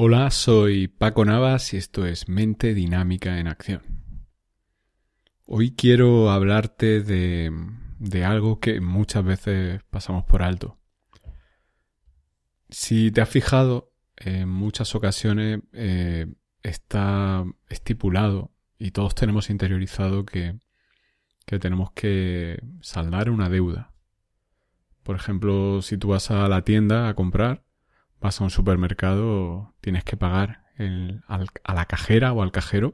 Hola, soy Paco Navas y esto es Mente Dinámica en Acción. Hoy quiero hablarte de, de, algo que muchas veces pasamos por alto. Si te has fijado, en muchas ocasiones eh, está estipulado y todos tenemos interiorizado que, que tenemos que saldar una deuda. Por ejemplo, si tú vas a la tienda a comprar, vas a un supermercado, tienes que pagar a la cajera o al cajero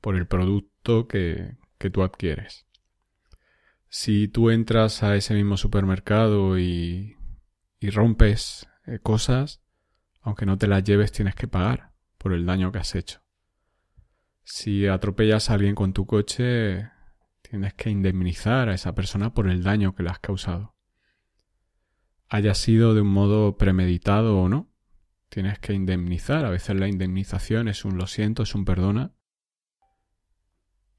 por el producto que, tú adquieres. Si tú entras a ese mismo supermercado y, rompes eh, cosas, aunque no te las lleves, tienes que pagar por el daño que has hecho. Si atropellas a alguien con tu coche, tienes que indemnizar a esa persona por el daño que le has causado haya sido de un modo premeditado o no. Tienes que indemnizar. A veces la indemnización es un lo siento, es un perdona.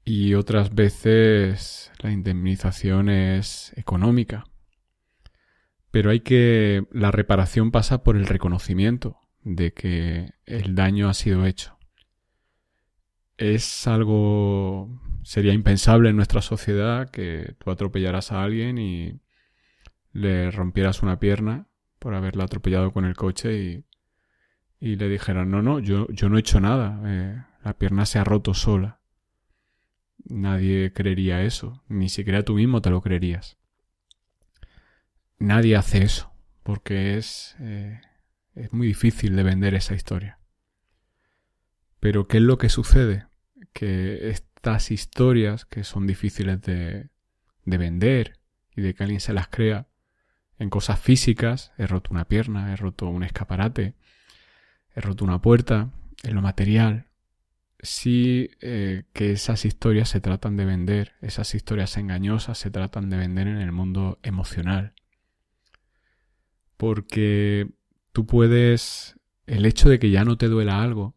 Y otras veces la indemnización es económica. Pero hay que... La reparación pasa por el reconocimiento de que el daño ha sido hecho. Es algo... Sería impensable en nuestra sociedad que tú atropellaras a alguien y le rompieras una pierna por haberla atropellado con el coche y, le dijeran, no, no, yo, yo no he hecho nada, eh, la pierna se ha roto sola. Nadie creería eso, ni siquiera tú mismo te lo creerías. Nadie hace eso, porque es, eh, es muy difícil de vender esa historia. Pero ¿qué es lo que sucede? Que estas historias que son difíciles de, de vender y de que alguien se las crea, en cosas físicas, he roto una pierna, he roto un escaparate, he roto una puerta, en lo material. Sí eh, que esas historias se tratan de vender, esas historias engañosas se tratan de vender en el mundo emocional. Porque tú puedes, el hecho de que ya no te duela algo,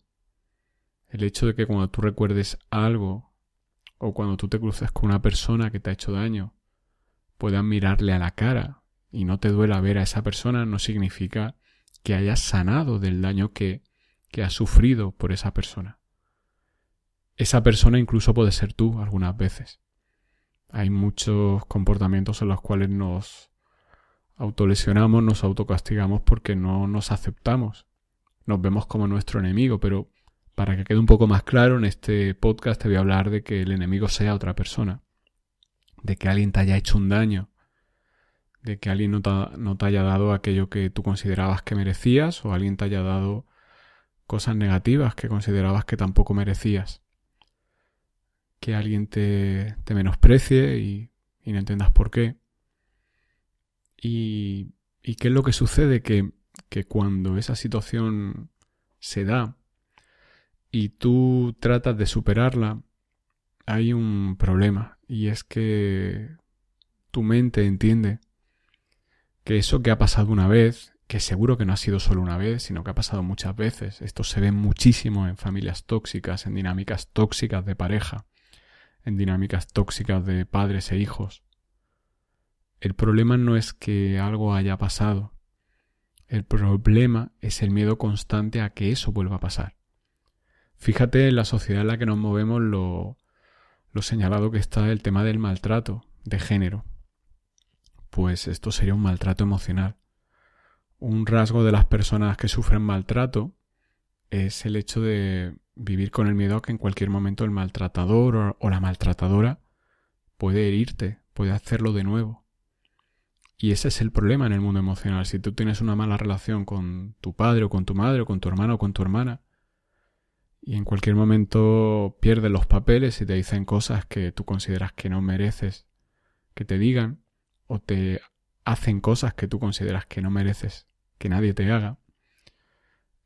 el hecho de que cuando tú recuerdes algo o cuando tú te cruzas con una persona que te ha hecho daño, puedas mirarle a la cara y no te duela ver a esa persona no significa que hayas sanado del daño que, que has sufrido por esa persona. Esa persona incluso puede ser tú algunas veces. Hay muchos comportamientos en los cuales nos autolesionamos, nos autocastigamos porque no nos aceptamos. Nos vemos como nuestro enemigo, pero para que quede un poco más claro, en este podcast te voy a hablar de que el enemigo sea otra persona, de que alguien te haya hecho un daño, de que alguien no te, no te haya dado aquello que tú considerabas que merecías o alguien te haya dado cosas negativas que considerabas que tampoco merecías. Que alguien te, menosprecie y, no entiendas por qué. Y, qué es lo que sucede que, que cuando esa situación se da y tú tratas de superarla, hay un problema y es que tu mente entiende que eso que ha pasado una vez, que seguro que no ha sido solo una vez, sino que ha pasado muchas veces, esto se ve muchísimo en familias tóxicas, en dinámicas tóxicas de pareja, en dinámicas tóxicas de padres e hijos. El problema no es que algo haya pasado, el problema es el miedo constante a que eso vuelva a pasar. Fíjate en la sociedad en la que nos movemos lo, lo señalado que está el tema del maltrato de género pues esto sería un maltrato emocional. Un rasgo de las personas que sufren maltrato es el hecho de vivir con el miedo a que en cualquier momento el maltratador o la maltratadora puede herirte, puede hacerlo de nuevo. Y ese es el problema en el mundo emocional. Si tú tienes una mala relación con tu padre o con tu madre o con tu hermano o con tu hermana, y en cualquier momento pierdes los papeles y te dicen cosas que tú consideras que no mereces que te digan, o te hacen cosas que tú consideras que no mereces que nadie te haga,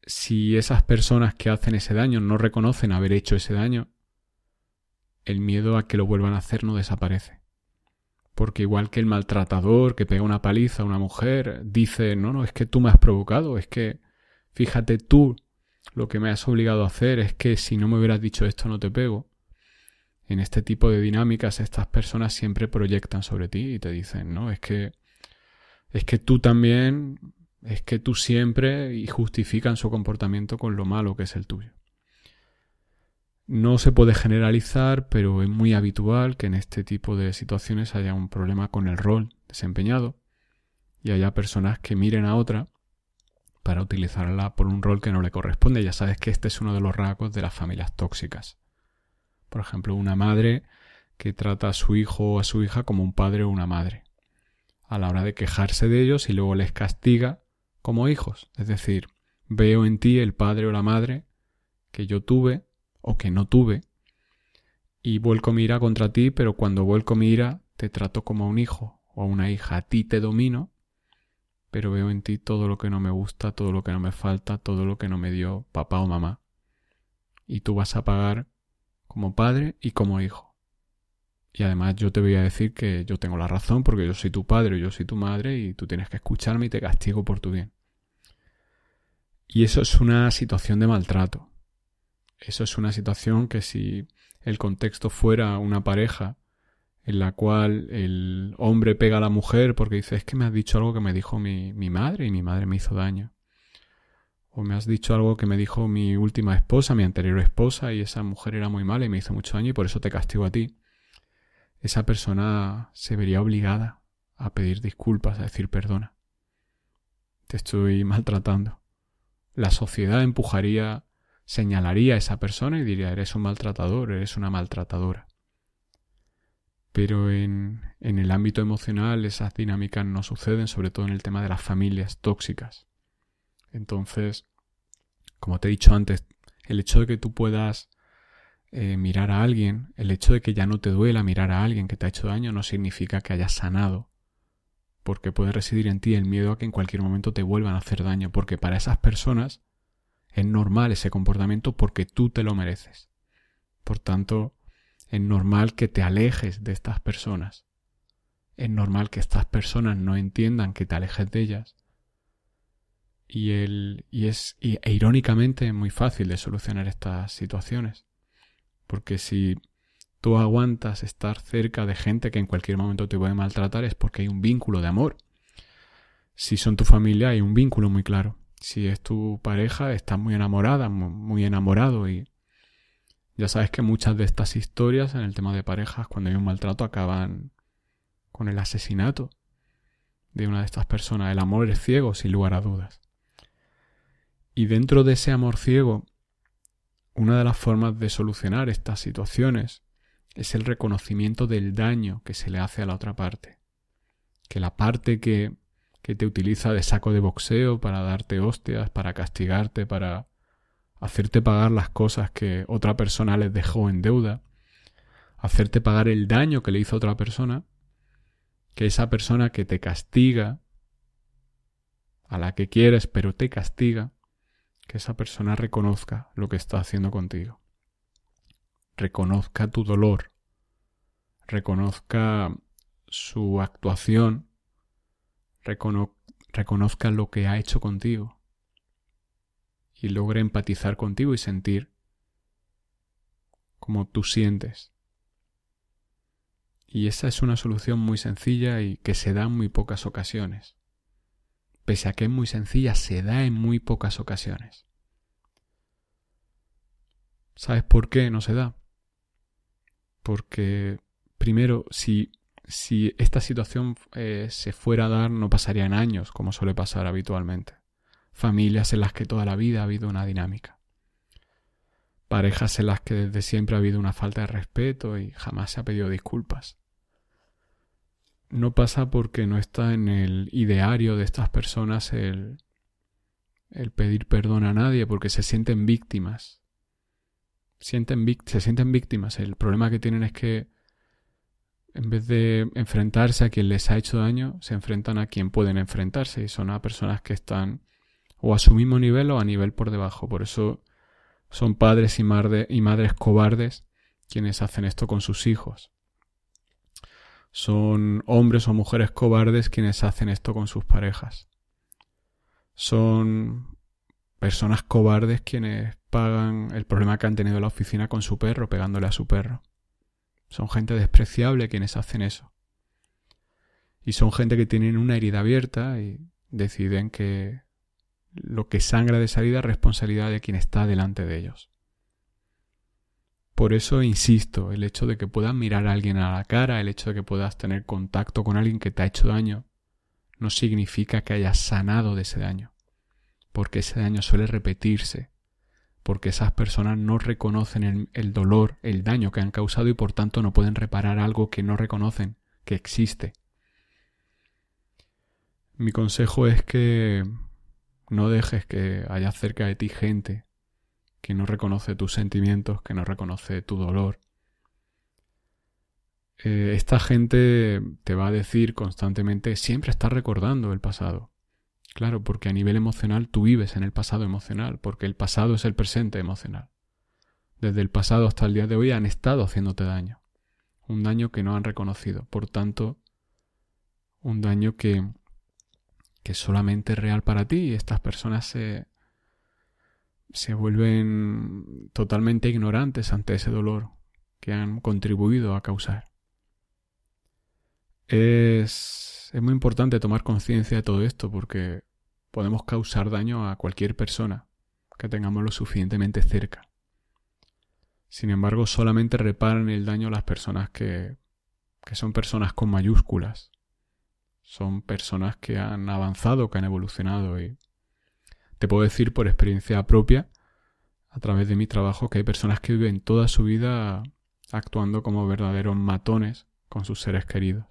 si esas personas que hacen ese daño no reconocen haber hecho ese daño, el miedo a que lo vuelvan a hacer no desaparece. Porque igual que el maltratador que pega una paliza a una mujer, dice, no, no, es que tú me has provocado, es que, fíjate tú, lo que me has obligado a hacer es que si no me hubieras dicho esto no te pego en este tipo de dinámicas estas personas siempre proyectan sobre ti y te dicen, ¿no? Es que es que tú también, es que tú siempre y justifican su comportamiento con lo malo que es el tuyo. No se puede generalizar, pero es muy habitual que en este tipo de situaciones haya un problema con el rol desempeñado y haya personas que miren a otra para utilizarla por un rol que no le corresponde. Ya sabes que este es uno de los rasgos de las familias tóxicas. Por ejemplo, una madre que trata a su hijo o a su hija como un padre o una madre, a la hora de quejarse de ellos y luego les castiga como hijos. Es decir, veo en ti el padre o la madre que yo tuve o que no tuve, y vuelco mi ira contra ti, pero cuando vuelco mi ira te trato como a un hijo o a una hija, a ti te domino, pero veo en ti todo lo que no me gusta, todo lo que no me falta, todo lo que no me dio papá o mamá. Y tú vas a pagar como padre y como hijo. Y además yo te voy a decir que yo tengo la razón porque yo soy tu padre, yo soy tu madre y tú tienes que escucharme y te castigo por tu bien. Y eso es una situación de maltrato. Eso es una situación que si el contexto fuera una pareja en la cual el hombre pega a la mujer porque dice es que me has dicho algo que me dijo mi, mi madre y mi madre me hizo daño o me has dicho algo que me dijo mi última esposa, mi anterior esposa, y esa mujer era muy mala y me hizo mucho daño y por eso te castigo a ti, esa persona se vería obligada a pedir disculpas, a decir perdona. Te estoy maltratando. La sociedad empujaría, señalaría a esa persona y diría, eres un maltratador, eres una maltratadora. Pero en, en el ámbito emocional esas dinámicas no suceden, sobre todo en el tema de las familias tóxicas entonces, como te he dicho antes, el hecho de que tú puedas eh, mirar a alguien, el hecho de que ya no te duela mirar a alguien que te ha hecho daño, no significa que hayas sanado, porque puede residir en ti el miedo a que en cualquier momento te vuelvan a hacer daño, porque para esas personas es normal ese comportamiento porque tú te lo mereces. Por tanto, es normal que te alejes de estas personas. Es normal que estas personas no entiendan que te alejes de ellas y, y es e irónicamente muy fácil de solucionar estas situaciones. Porque si tú aguantas estar cerca de gente que en cualquier momento te puede maltratar es porque hay un vínculo de amor. Si son tu familia hay un vínculo muy claro. Si es tu pareja estás muy enamorada, muy enamorado y ya sabes que muchas de estas historias en el tema de parejas cuando hay un maltrato acaban con el asesinato de una de estas personas. El amor es ciego sin lugar a dudas. Y dentro de ese amor ciego, una de las formas de solucionar estas situaciones es el reconocimiento del daño que se le hace a la otra parte. Que la parte que, que te utiliza de saco de boxeo para darte hostias, para castigarte, para hacerte pagar las cosas que otra persona les dejó en deuda, hacerte pagar el daño que le hizo otra persona, que esa persona que te castiga, a la que quieres pero te castiga, que esa persona reconozca lo que está haciendo contigo. Reconozca tu dolor. Reconozca su actuación. reconozca lo que ha hecho contigo. Y logre empatizar contigo y sentir como tú sientes. Y esa es una solución muy sencilla y que se da en muy pocas ocasiones pese a que es muy sencilla, se da en muy pocas ocasiones. ¿Sabes por qué no se da? Porque, primero, si, si esta situación eh, se fuera a dar, no pasaría en años, como suele pasar habitualmente. Familias en las que toda la vida ha habido una dinámica. Parejas en las que desde siempre ha habido una falta de respeto y jamás se ha pedido disculpas no pasa porque no está en el ideario de estas personas el, pedir perdón a nadie, porque se sienten víctimas. se sienten víctimas. El problema que tienen es que en vez de enfrentarse a quien les ha hecho daño, se enfrentan a quien pueden enfrentarse y son a personas que están o a su mismo nivel o a nivel por debajo. Por eso son padres y madres cobardes quienes hacen esto con sus hijos. Son hombres o mujeres cobardes quienes hacen esto con sus parejas. Son personas cobardes quienes pagan el problema que han tenido en la oficina con su perro, pegándole a su perro. Son gente despreciable quienes hacen eso. Y son gente que tienen una herida abierta y deciden que lo que sangra de salida es responsabilidad de quien está delante de ellos. Por eso insisto, el hecho de que puedas mirar a alguien a la cara, el hecho de que puedas tener contacto con alguien que te ha hecho daño, no significa que hayas sanado de ese daño, porque ese daño suele repetirse, porque esas personas no reconocen el, dolor, el daño que han causado y por tanto no pueden reparar algo que no reconocen, que existe. Mi consejo es que no dejes que haya cerca de ti gente que no reconoce tus sentimientos, que no reconoce tu dolor. Eh, esta gente te va a decir constantemente, siempre estás recordando el pasado. Claro, porque a nivel emocional tú vives en el pasado emocional, porque el pasado es el presente emocional. Desde el pasado hasta el día de hoy han estado haciéndote daño. Un daño que no han reconocido. Por tanto, un daño que, que solamente real para ti y estas personas se, se vuelven totalmente ignorantes ante ese dolor que han contribuido a causar. Es, es muy importante tomar conciencia de todo esto porque podemos causar daño a cualquier persona que tengamos lo suficientemente cerca. Sin embargo, solamente reparan el daño a las personas que, que son personas con mayúsculas. Son personas que han avanzado, que han evolucionado y te puedo decir por experiencia propia, a través de mi trabajo, que hay personas que viven toda su vida actuando como verdaderos matones con sus seres queridos,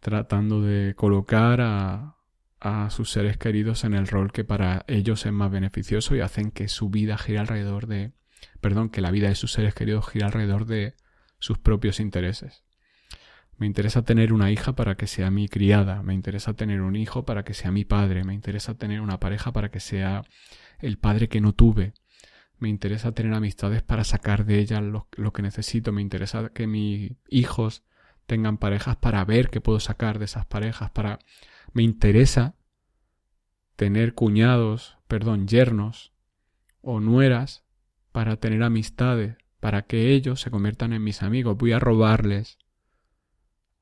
tratando de colocar a, sus seres queridos en el rol que para ellos es más beneficioso y hacen que su vida gire alrededor de, perdón, que la vida de sus seres queridos gire alrededor de sus propios intereses. Me interesa tener una hija para que sea mi criada, me interesa tener un hijo para que sea mi padre, me interesa tener una pareja para que sea el padre que no tuve, me interesa tener amistades para sacar de ellas lo, que necesito, me interesa que mis hijos tengan parejas para ver qué puedo sacar de esas parejas, para... Me interesa tener cuñados, perdón, yernos o nueras para tener amistades, para que ellos se conviertan en mis amigos. Voy a robarles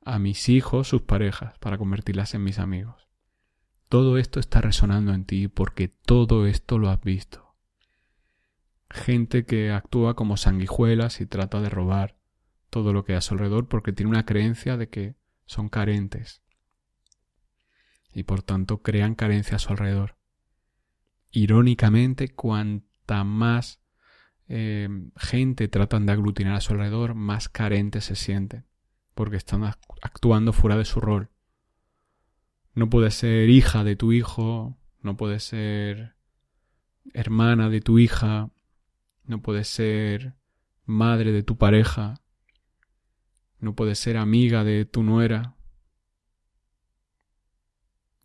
a mis hijos sus parejas para convertirlas en mis amigos. Todo esto está resonando en ti porque todo esto lo has visto. Gente que actúa como sanguijuelas y trata de robar todo lo que hay a su alrededor porque tiene una creencia de que son carentes y por tanto crean carencia a su alrededor. Irónicamente, cuanta más eh, gente tratan de aglutinar a su alrededor, más carentes se sienten porque están actuando fuera de su rol. No puedes ser hija de tu hijo, no puedes ser hermana de tu hija, no puedes ser madre de tu pareja, no puedes ser amiga de tu nuera.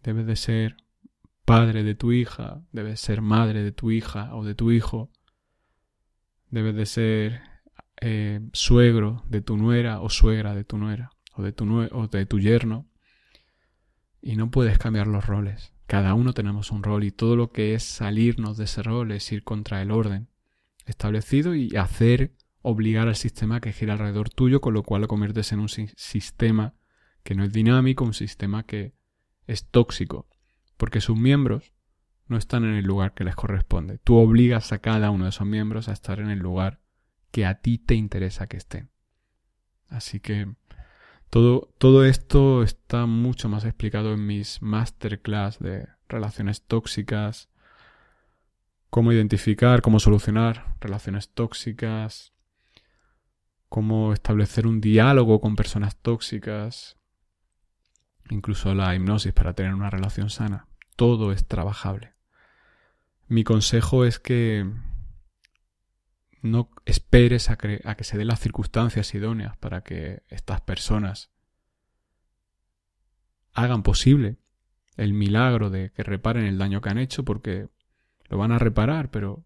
Debes de ser padre de tu hija, debes ser madre de tu hija o de tu hijo, debes de ser eh, suegro de tu nuera o suegra de tu nuera o de tu, o de tu yerno. Y no puedes cambiar los roles. Cada uno tenemos un rol y todo lo que es salirnos de ese rol es ir contra el orden establecido y hacer obligar al sistema que gira alrededor tuyo, con lo cual lo conviertes en un sistema que no es dinámico, un sistema que es tóxico, porque sus miembros no están en el lugar que les corresponde. Tú obligas a cada uno de esos miembros a estar en el lugar que a ti te interesa que estén. Así que todo, todo esto está mucho más explicado en mis masterclass de relaciones tóxicas, cómo identificar, cómo solucionar relaciones tóxicas, cómo establecer un diálogo con personas tóxicas, incluso la hipnosis para tener una relación sana. Todo es trabajable. Mi consejo es que no esperes a, que, se den las circunstancias idóneas para que estas personas hagan posible el milagro de que reparen el daño que han hecho porque lo van a reparar, pero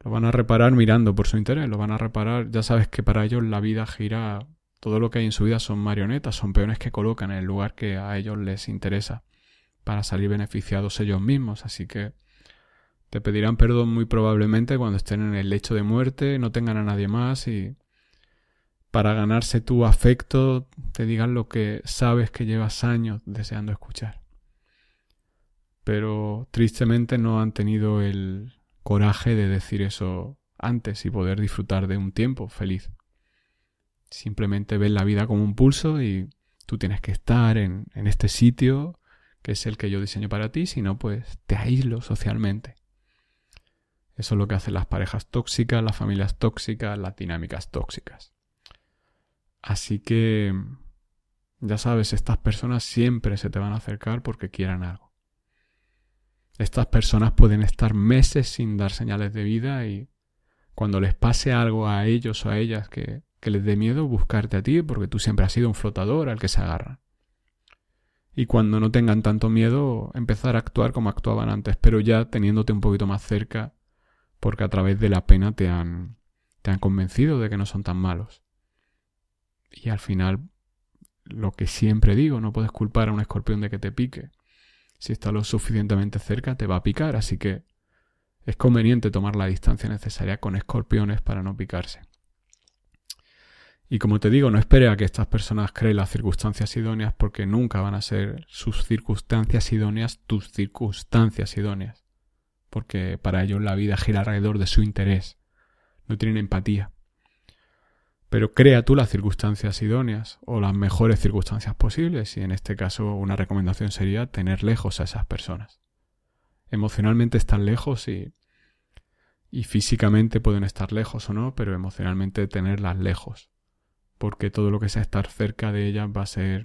lo van a reparar mirando por su interés, lo van a reparar, ya sabes que para ellos la vida gira, todo lo que hay en su vida son marionetas, son peones que colocan en el lugar que a ellos les interesa para salir beneficiados ellos mismos, así que te pedirán perdón muy probablemente cuando estén en el lecho de muerte, no tengan a nadie más y para ganarse tu afecto te digan lo que sabes que llevas años deseando escuchar. Pero tristemente no han tenido el coraje de decir eso antes y poder disfrutar de un tiempo feliz. Simplemente ven la vida como un pulso y tú tienes que estar en, en este sitio que es el que yo diseño para ti, si no, pues te aíslo socialmente. Eso es lo que hacen las parejas tóxicas, las familias tóxicas, las dinámicas tóxicas. Así que, ya sabes, estas personas siempre se te van a acercar porque quieran algo. Estas personas pueden estar meses sin dar señales de vida y cuando les pase algo a ellos o a ellas que, les dé miedo, buscarte a ti porque tú siempre has sido un flotador al que se agarran. Y cuando no tengan tanto miedo, empezar a actuar como actuaban antes, pero ya teniéndote un poquito más cerca porque a través de la pena te han, te han convencido de que no son tan malos. Y al final, lo que siempre digo, no puedes culpar a un escorpión de que te pique. Si está lo suficientemente cerca, te va a picar, así que es conveniente tomar la distancia necesaria con escorpiones para no picarse. Y como te digo, no espere a que estas personas creen las circunstancias idóneas porque nunca van a ser sus circunstancias idóneas tus circunstancias idóneas porque para ellos la vida gira alrededor de su interés. No tienen empatía. Pero crea tú las circunstancias idóneas o las mejores circunstancias posibles y en este caso una recomendación sería tener lejos a esas personas. Emocionalmente están lejos y, y físicamente pueden estar lejos o no, pero emocionalmente tenerlas lejos. Porque todo lo que sea estar cerca de ellas va a ser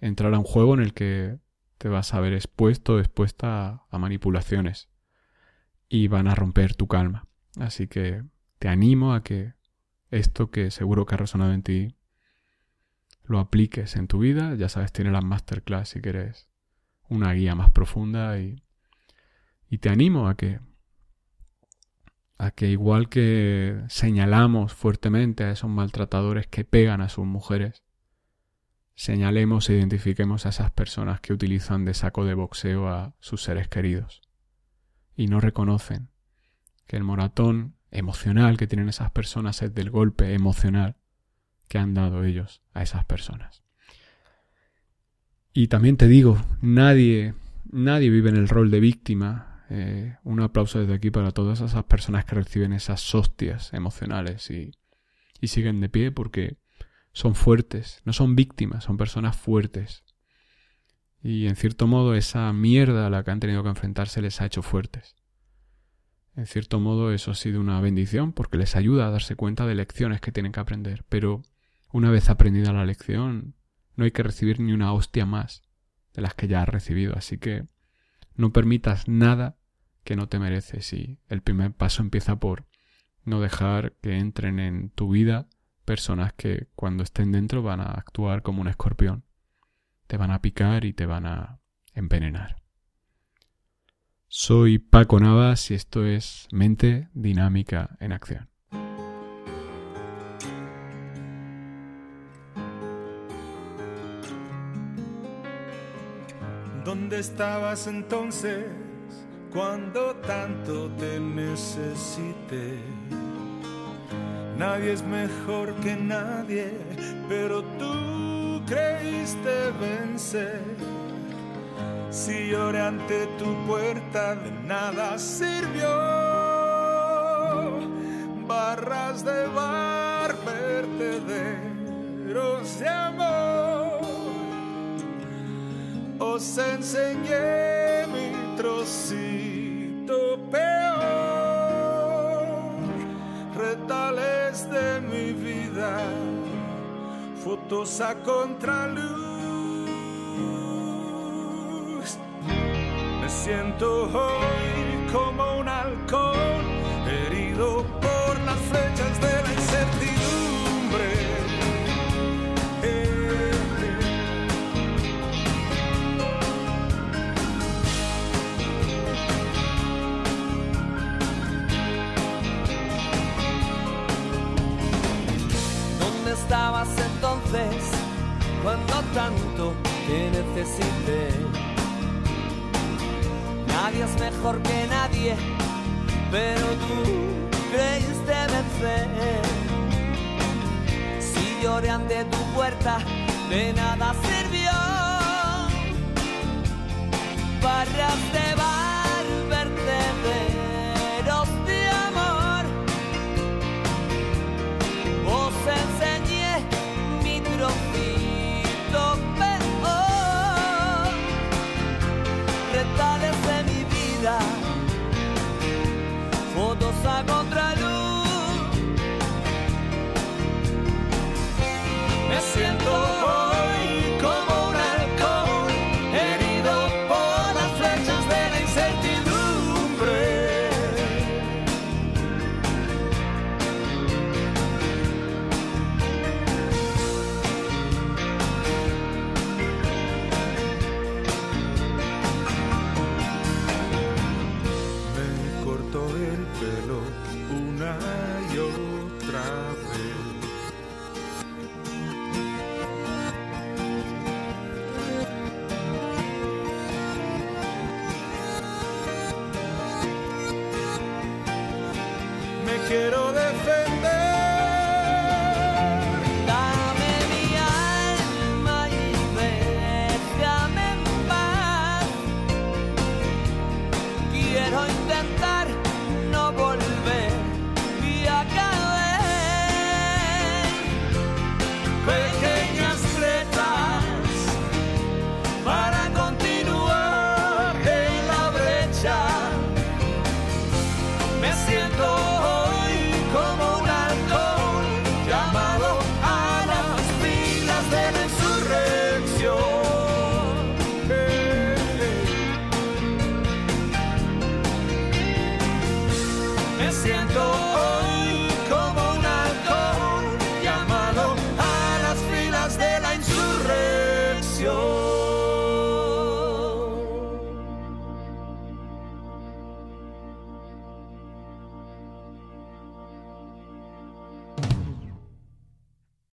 entrar a un juego en el que te vas a ver expuesto, expuesta a, a manipulaciones y van a romper tu calma. Así que te animo a que esto que seguro que ha resonado en ti lo apliques en tu vida. Ya sabes, tiene las masterclass si quieres una guía más profunda y, y te animo a que a que igual que señalamos fuertemente a esos maltratadores que pegan a sus mujeres, señalemos e identifiquemos a esas personas que utilizan de saco de boxeo a sus seres queridos y no reconocen que el moratón emocional que tienen esas personas es del golpe emocional que han dado ellos a esas personas. Y también te digo, nadie, nadie vive en el rol de víctima. Eh, un aplauso desde aquí para todas esas personas que reciben esas hostias emocionales y siguen de pie porque son fuertes, no son víctimas, son personas fuertes y en cierto modo esa mierda a la que han tenido que enfrentarse les ha hecho fuertes. En cierto modo eso ha sido una bendición porque les ayuda a darse cuenta de lecciones que tienen que aprender, pero una vez aprendida la lección no hay que recibir ni una hostia más de las que ya has recibido, así que no permitas nada que no te mereces y el primer paso empieza por no dejar que entren en tu vida personas que cuando estén dentro van a actuar como un escorpión te van a picar y te van a envenenar. Soy Paco Navas y esto es Mente Dinámica en Acción. ¿Dónde estabas entonces cuando tanto te necesité? Nadie es mejor que nadie, pero tú creíste vencer. Si lloré ante tu puerta, de nada sirvió. Barras de bar, vertederos de amor. Os enseñé Todos contra luz. Me siento hoy como un alcohol